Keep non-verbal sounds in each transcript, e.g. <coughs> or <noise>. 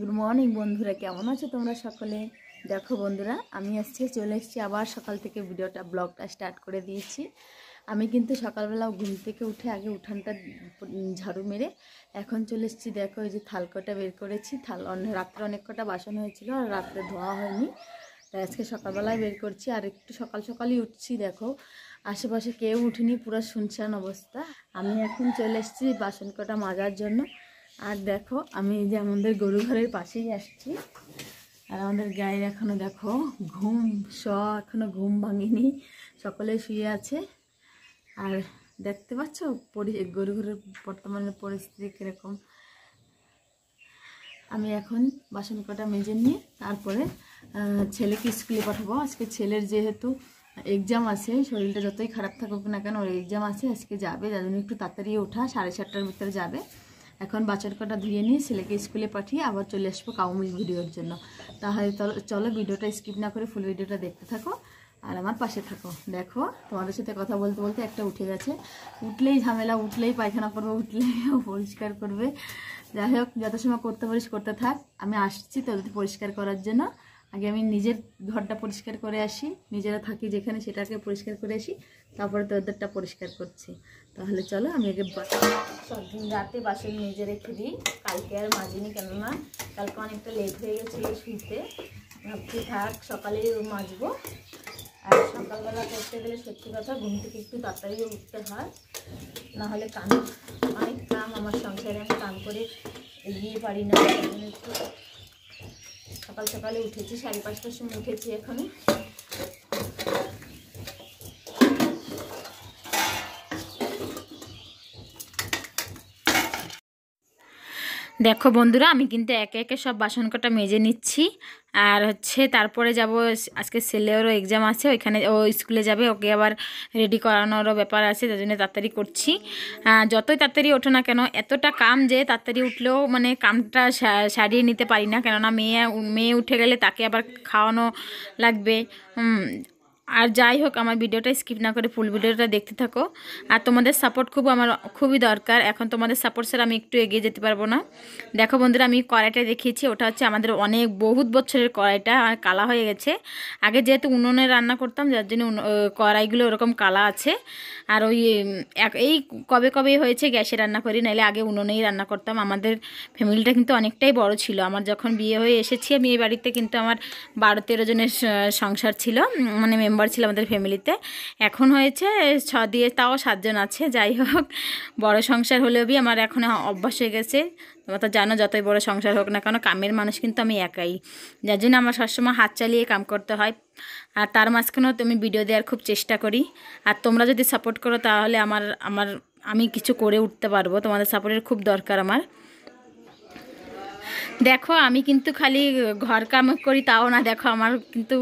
good morning বন্ধুরা কেমন আছো তোমরা সকলে দেখো বন্ধুরা আমি আজকে চলে এসেছি আবার সকাল থেকে ভিডিওটা ব্লগটা স্টার্ট করে দিয়েছি আমি কিন্তু সকালবেলা ঘুম থেকে উঠে আগে উঠানটা ঝাড়ু মেরে এখন চলে এসেছি দেখো ওই যে থালকটা বের করেছি থাল রাত্রে অনেক কটা বাসন হয়েছিল আর রাত্রে ধোয়া হয়নি তাই আজকে সকালবেলায় বের করছি আর একটু সকাল সকালই উঠছি দেখো আশেপাশে কেউ উঠিনি পুরো শুনছান অবস্থা আমি এখন চলে এসেছি বাসন কটা মাজার জন্য আর দেখো আমি যে আমাদের গরু ঘরের পাশেই আসছি আর আমাদের গায়ের এখনও দেখো ঘুম স এখনও ঘুম ভাঙিনি সকলে শুয়ে আছে আর দেখতে পাচ্ছ পরি গরু ঘরের বর্তমানে পরিস্থিতি কীরকম আমি এখন বাসন কটা মেজে নিয়ে তারপরে ছেলেকে স্কুলে পাঠাবো আজকে ছেলের যেহেতু এক্সাম আছে শরীরটা যতই খারাপ থাকুক না কেন ওর এক্সাম আছে আজকে যাবে যার জন্য একটু তাড়াতাড়ি ওঠা সাড়ে সাতটার ভিতরে যাবে এখন বাচ্চার কটা ধুয়ে নিয়ে ছেলেকে স্কুলে পাঠিয়ে আবার চলে আসবো কাউমিল ভিডিওর জন্য তাহলে চলো ভিডিওটা স্কিপ না করে ফুল ভিডিওটা দেখতে থাকো আর আমার পাশে থাকো দেখো তোমাদের সাথে কথা বলতে বলতে একটা উঠে গেছে উঠলেই ঝামেলা উঠলেই পায়খানা করবে উঠলেই পরিষ্কার করবে যাই হোক যত সময় করতে পারিস করতে থাক আমি আসছি তোদের পরিষ্কার করার জন্য আগে আমি নিজের ঘরটা পরিষ্কার করে আসি নিজেরা থাকি যেখানে সেটাকে পরিষ্কার করে আসি তারপরে তো ওদেরটা পরিষ্কার করছি তাহলে চলো আমি আগে সবদিন রাতে বাসন মেজে রেখে দিই কালকে আর মাজিনি কেননা কালকে অনেকটা লেট হয়ে গেছে শুইতে ভাবছি থাক সকালে মাজবো আর সকালবেলা করতে গেলে সত্যি কথা ঘুম থেকে একটু তাড়াতাড়ি উঠতে হয় নাহলে কান অনেক কাম আমার সংসারে আমি কাম করে এগিয়ে পারি না একটু সকাল সকালে উঠেছি সাড়ে পাঁচটার সময় উঠেছি এখনই দেখো বন্ধুরা আমি কিন্তু একে একে সব বাসন কটা মেজে নিচ্ছি আর হচ্ছে তারপরে যাব আজকে ছেলেরও এক্সাম আছে ওইখানে ও স্কুলে যাবে ওকে আবার রেডি করানোরও ব্যাপার আছে তার জন্য তাড়াতাড়ি করছি যতই তাড়াতাড়ি ওঠো না কেন এতটা কাম যে তাড়াতাড়ি উঠলেও মানে কামটা সারিয়ে নিতে পারি না কেননা মেয়ে মেয়ে উঠে গেলে তাকে আবার খাওয়ানো লাগবে আর যাই হোক আমার ভিডিওটা স্কিপ না করে ফুল ভিডিওটা দেখতে থাকো আর তোমাদের সাপোর্ট খুব আমার খুবই দরকার এখন তোমাদের সাপোর্ট ছাড়া আমি একটু এগিয়ে যেতে পারবো না দেখো বন্ধুরা আমি কড়াইটা দেখিয়েছি ওটা হচ্ছে আমাদের অনেক বহুত বছরের কড়াইটা আর কালা হয়ে গেছে আগে যেহেতু উনুনে রান্না করতাম যার জন্য কড়াইগুলো ওরকম কালা আছে আর ওই এই কবে কবে হয়েছে গ্যাসে রান্না করি নাহলে আগে উনুনেই রান্না করতাম আমাদের ফ্যামিলিটা কিন্তু অনেকটাই বড় ছিল আমার যখন বিয়ে হয়ে এসেছি আমি এই বাড়িতে কিন্তু আমার বারো তেরো জনের সংসার ছিল মানে মেম্বার মেম্বার ছিল আমাদের ফ্যামিলিতে এখন হয়েছে ছ দিয়ে তাও সাতজন আছে যাই হোক বড় সংসার হলেও বি আমার এখন অভ্যাস হয়ে গেছে তোমরা তো জানো যতই বড় সংসার হোক না কেন কামের মানুষ কিন্তু আমি একাই যার জন্য আমার সবসময় হাত চালিয়ে কাম করতে হয় আর তার মাঝখানেও তুমি ভিডিও দেওয়ার খুব চেষ্টা করি আর তোমরা যদি সাপোর্ট করো তাহলে আমার আমার আমি কিছু করে উঠতে পারবো তোমাদের সাপোর্টের খুব দরকার আমার দেখো আমি কিন্তু খালি ঘর কাম করি তাও না দেখো আমার কিন্তু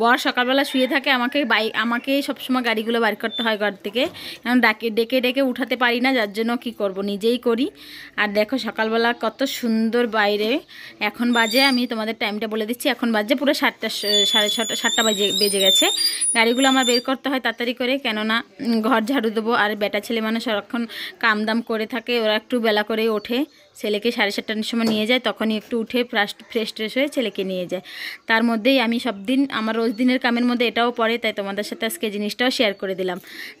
বর সকালবেলা শুয়ে থাকে আমাকে বাই আমাকে সবসময় গাড়িগুলো বার করতে হয় ঘর থেকে কারণ ডাকে ডেকে ডেকে উঠাতে পারি না যার জন্য কি করব নিজেই করি আর দেখো সকালবেলা কত সুন্দর বাইরে এখন বাজে আমি তোমাদের টাইমটা বলে দিচ্ছি এখন বাজে পুরো সাতটা সাড়ে ছটা সাতটা বাজে বেজে গেছে গাড়িগুলো আমার বের করতে হয় তাড়াতাড়ি করে কেননা ঘর ঝাড়ু দেবো আর বেটা ছেলে মানুষ সারাক্ষণ কামদাম করে থাকে ওরা একটু বেলা করে ওঠে ছেলেকে সাড়ে সাতটার সময় নিয়ে যায় তখনই একটু উঠে ফ্রাশ ফ্রেশ ট্রেশ হয়ে ছেলেকে নিয়ে যায় তার মধ্যেই আমি সব দিন আমার রোজ দিনের কামের মধ্যে এটাও পড়ে তাই তোমাদের সাথে আজকে জিনিসটাও শেয়ার করে দিলাম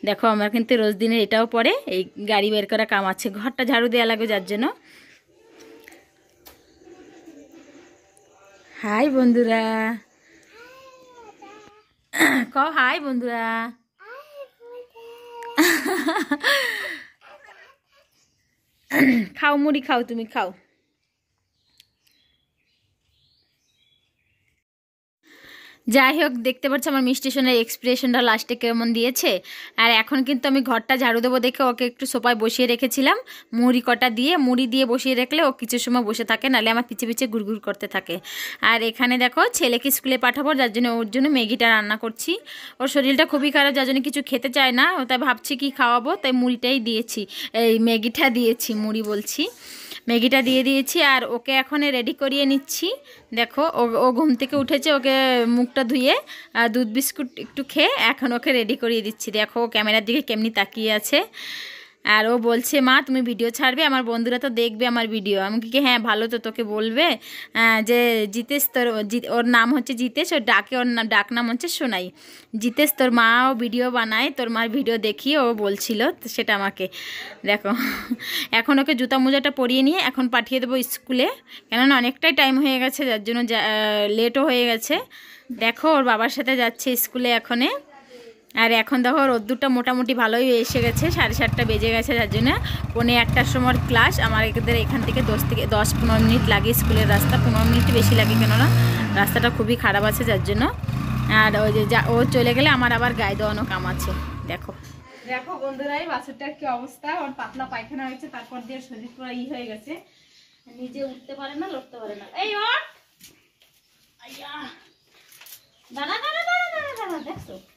দেখো আমার কিন্তু রোজ দিনের এটাও পড়ে এই গাড়ি বের করা কাম আছে ঘরটা ঝাড়ু দেওয়া লাগে যার জন্য হাই বন্ধুরা <coughs> ক হাই বন্ধুরা <laughs> খাও মুড়ি খাও তুমি খাও যাই হোক দেখতে পাচ্ছ আমার মিষ্টি সোনার এক্সপ্রেশনটা লাস্টে কেমন দিয়েছে আর এখন কিন্তু আমি ঘরটা ঝাড়ু দেবো দেখে ওকে একটু সোপায় বসিয়ে রেখেছিলাম মুড়ি কটা দিয়ে মুড়ি দিয়ে বসিয়ে রাখলে ও কিছু সময় বসে থাকে নালে আমার পিছিয়ে পিছিয়ে ঘুরঘুর করতে থাকে আর এখানে দেখো ছেলেকে স্কুলে পাঠাবো যার জন্য ওর জন্য ম্যাগিটা রান্না করছি ওর শরীরটা খুবই খারাপ যার জন্য কিছু খেতে চায় না ও তাই ভাবছি কি খাওয়াবো তাই মুড়িটাই দিয়েছি এই ম্যাগিটা দিয়েছি মুড়ি বলছি ম্যাগিটা দিয়ে দিয়েছি আর ওকে এখন রেডি করিয়ে নিচ্ছি দেখো ও ঘুম থেকে উঠেছে ওকে মুখটা ধুয়ে দুধ বিস্কুট একটু খেয়ে এখন ওকে রেডি করিয়ে দিচ্ছি দেখো ক্যামেরার দিকে কেমনি তাকিয়ে আছে আর ও বলছে মা তুমি ভিডিও ছাড়বে আমার বন্ধুরা তো দেখবে আমার ভিডিও আমি কি হ্যাঁ ভালো তো তোকে বলবে যে জিতেশ তোর ওর নাম হচ্ছে জিতেশ ওর ডাকে ওর নাম ডাক নাম হচ্ছে সোনাই জিতেশ তোর মাও ভিডিও বানায় তোর মার ভিডিও দেখি ও বলছিল সেটা আমাকে দেখো এখন ওকে জুতা মোজাটা পরিয়ে নিয়ে এখন পাঠিয়ে দেবো স্কুলে কেননা অনেকটাই টাইম হয়ে গেছে যার জন্য লেটও হয়ে গেছে দেখো ওর বাবার সাথে যাচ্ছে স্কুলে এখনে আর এখন দেখো রোদ্দুরটা মোটামুটি ভালোই এসে গেছে সাড়ে সাতটা বেজে গেছে যার জন্য পনে একটার সময় ক্লাস আমার এদের এখান থেকে দশ থেকে দশ পনেরো মিনিট লাগে স্কুলের রাস্তা পনেরো মিনিট বেশি লাগে কেননা রাস্তাটা খুবই খারাপ আছে যার জন্য আর ওই যে যা ও চলে গেলে আমার আবার গায়ে দেওয়ানো কাম আছে দেখো দেখো বন্ধুরা এই বাছুরটার কি অবস্থা ওর পাতলা পায়খানা হয়েছে তারপর দিয়ে শরীর পুরো ই হয়ে গেছে নিজে উঠতে পারে না লড়তে পারে না এই ওর দাঁড়া দাঁড়া দাঁড়া দাঁড়া দাঁড়া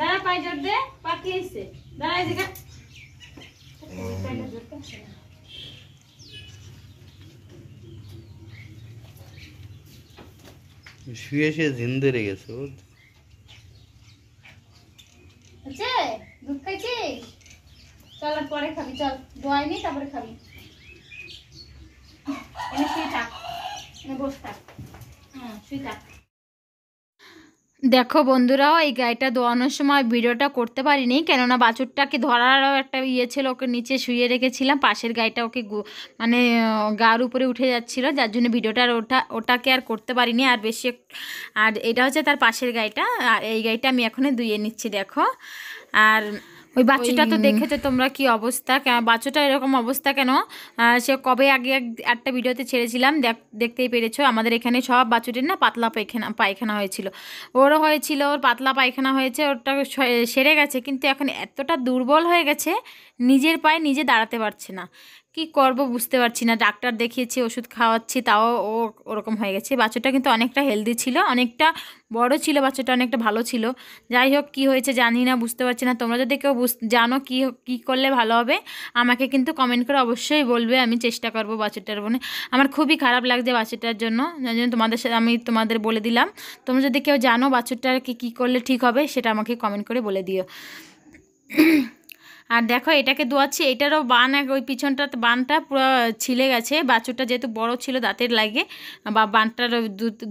দাঁড়া পাই জোর দে পাকি আইছে দাঁড়া এই শুয়ে শুয়ে জিন ধরে গেছে আছে আচ্ছা, দুধ খাইছিস চল পরে খাবি চল দোয়াই নি তারপরে খাবি এনে শুয়ে থাক এনে বস থাক হ্যাঁ শুয়ে থাক দেখো বন্ধুরাও এই গাড়িটা দোয়ানোর সময় ভিডিওটা করতে পারিনি কেননা বাছুরটাকে ধরারও একটা ইয়ে ছিল ওকে নিচে শুয়ে রেখেছিলাম পাশের গাড়িটা ওকে মানে গার উপরে উঠে যাচ্ছিল যার জন্য ভিডিওটা আর ওটা ওটাকে আর করতে পারিনি আর বেশি আর এটা হচ্ছে তার পাশের গাড়িটা আর এই গাড়িটা আমি এখনই ধুয়ে নিচ্ছি দেখো আর ওই বাচ্চাটা তো দেখেছো তোমরা কি অবস্থা বাচ্চাটা এরকম অবস্থা কেন সে কবে আগে একটা ভিডিওতে ছেড়েছিলাম দেখতেই পেরেছো আমাদের এখানে সব বাচ্চাটির না পাতলা পায়খানা পায়খানা হয়েছিল ওরও হয়েছিল ওর পাতলা পায়খানা হয়েছে ওরটা সেরে গেছে কিন্তু এখন এতটা দুর্বল হয়ে গেছে নিজের পায়ে নিজে দাঁড়াতে পারছে না কি করব বুঝতে পারছি না ডাক্তার দেখিয়েছি ওষুধ খাওয়াচ্ছি তাও ও ওরকম হয়ে গেছে বাচ্চাটা কিন্তু অনেকটা হেলদি ছিল অনেকটা বড় ছিল বাচ্চাটা অনেকটা ভালো ছিল যাই হোক কী হয়েছে জানি না বুঝতে পারছি না তোমরা যদি কেউ জানো কী কী করলে ভালো হবে আমাকে কিন্তু কমেন্ট করে অবশ্যই বলবে আমি চেষ্টা করব বাচ্চাটার মনে আমার খুবই খারাপ লাগছে বাচ্চাটার জন্য যার জন্য তোমাদের সাথে আমি তোমাদের বলে দিলাম তোমরা যদি কেউ জানো কী কী করলে ঠিক হবে সেটা আমাকে কমেন্ট করে বলে দিও আর দেখো এটাকে দোয়াচ্ছি এটারও বান ওই পিছনটা বানটা পুরো ছিলে গেছে বাছুরটা যেহেতু বড় ছিল দাঁতের লাগে বা বানটার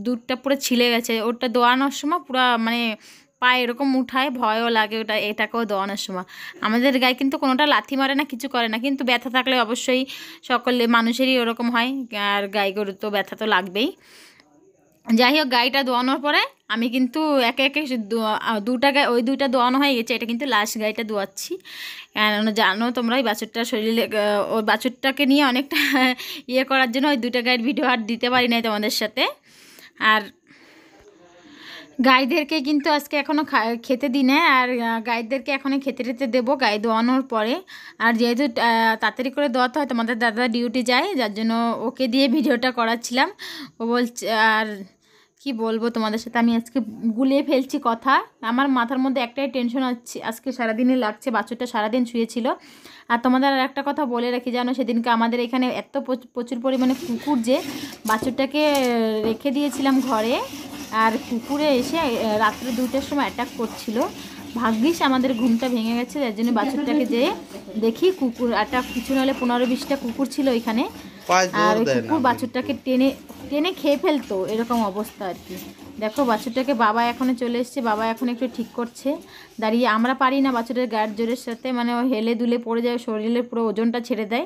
দুধটা পুরো ছিলে গেছে ওটা দোয়ানোর সময় পুরো মানে পায়ে এরকম উঠায় ভয়ও লাগে ওটা এটাকেও দোয়ানোর সময় আমাদের গায়ে কিন্তু কোনোটা লাথি মারে না কিছু করে না কিন্তু ব্যথা থাকলে অবশ্যই সকলে মানুষেরই ওরকম হয় আর গায়ে গরু তো ব্যথা তো লাগবেই যাই হোক গাড়িটা দোয়ানোর পরে আমি কিন্তু একে একে দুটা গায়ে ওই দুইটা দোয়ানো হয়ে গেছে এটা কিন্তু লাস্ট গাড়িটা দোয়াচ্ছি জানো তোমরা ওই বাছুরটার শরীরে ওই বাছুরটাকে নিয়ে অনেকটা <laughs> ইয়ে করার জন্য ওই দুটা গায়ের ভিডিও আর দিতে পারি নাই তোমাদের সাথে আর গাইদেরকে কিন্তু আজকে এখনও খেতে দিই না আর গাইদেরকে এখনই খেতে টেতে দেবো গাই দোয়ানোর পরে আর যেহেতু তাড়াতাড়ি করে দোয়াতে হয় তোমাদের দাদা ডিউটি যায় যার জন্য ওকে দিয়ে ভিডিওটা করাচ্ছিলাম ও বলছে আর কি বলবো তোমাদের সাথে আমি আজকে গুলিয়ে ফেলছি কথা আমার মাথার মধ্যে একটাই টেনশন আছে আজকে সারাদিনই লাগছে বাছুরটা সারাদিন শুয়েছিল আর তোমাদের আর একটা কথা বলে রাখি জানো সেদিনকে আমাদের এখানে এত প্রচুর পরিমাণে কুকুর যে বাছুরটাকে রেখে দিয়েছিলাম ঘরে আর কুকুরে এসে রাত্রে দুইটার সময় অ্যাটাক করছিল ভাগ্যিস আমাদের ঘুমটা ভেঙে গেছে যার জন্য বাছুরটাকে যেয়ে দেখি কুকুর অ্যাটাক কিছু নাহলে পনেরো বিশটা কুকুর ছিল ওইখানে আর ওই কুকুর বাছুরটাকে টেনে টেনে খেয়ে ফেলতো এরকম অবস্থা আর কি দেখো বাছুরটাকে বাবা এখনও চলে এসছে বাবা এখন একটু ঠিক করছে দাঁড়িয়ে আমরা পারি না বাছুরের গায়ের জোরের সাথে মানে ও হেলে দুলে পড়ে যায় শরীরের পুরো ওজনটা ছেড়ে দেয়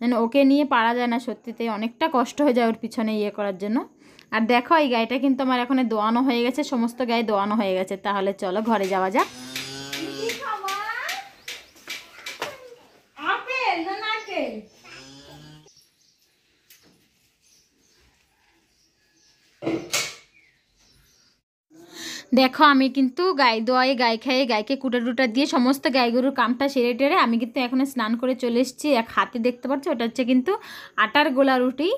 যেন ওকে নিয়ে পারা যায় না সত্যিতে অনেকটা কষ্ট হয়ে যায় ওর পিছনে ইয়ে করার জন্য আর দেখো এই গায়েটা কিন্তু আমার এখন দোয়ানো হয়ে গেছে সমস্ত গায়ে দোয়ানো হয়ে গেছে তাহলে চলো ঘরে যাওয়া যাক দেখো আমি কিন্তু গাই দোয়াই গাই খাইয়ে গাইকে কুটা টুটা দিয়ে সমস্ত গাই গরুর কামটা সেরে টেরে আমি কিন্তু এখন স্নান করে চলে এসেছি এক হাতে দেখতে পাচ্ছি ওটা হচ্ছে কিন্তু আটার গোলা রুটি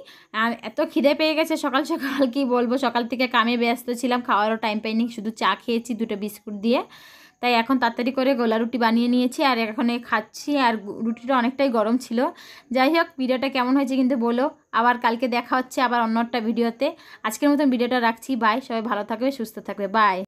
এত খিদে পেয়ে গেছে সকাল সকাল কি বলবো সকাল থেকে কামে ব্যস্ত ছিলাম খাওয়ারও টাইম পাইনি শুধু চা খেয়েছি দুটো বিস্কুট দিয়ে তাই এখন তাড়াতাড়ি করে গোলা রুটি বানিয়ে নিয়েছি আর এখন খাচ্ছি আর রুটিটা অনেকটাই গরম ছিল যাই হোক ভিডিওটা কেমন হয়েছে কিন্তু বলো আবার কালকে দেখা হচ্ছে আবার অন্য একটা ভিডিওতে আজকের মতন ভিডিওটা রাখছি বাই সবাই ভালো থাকবে সুস্থ থাকবে বাই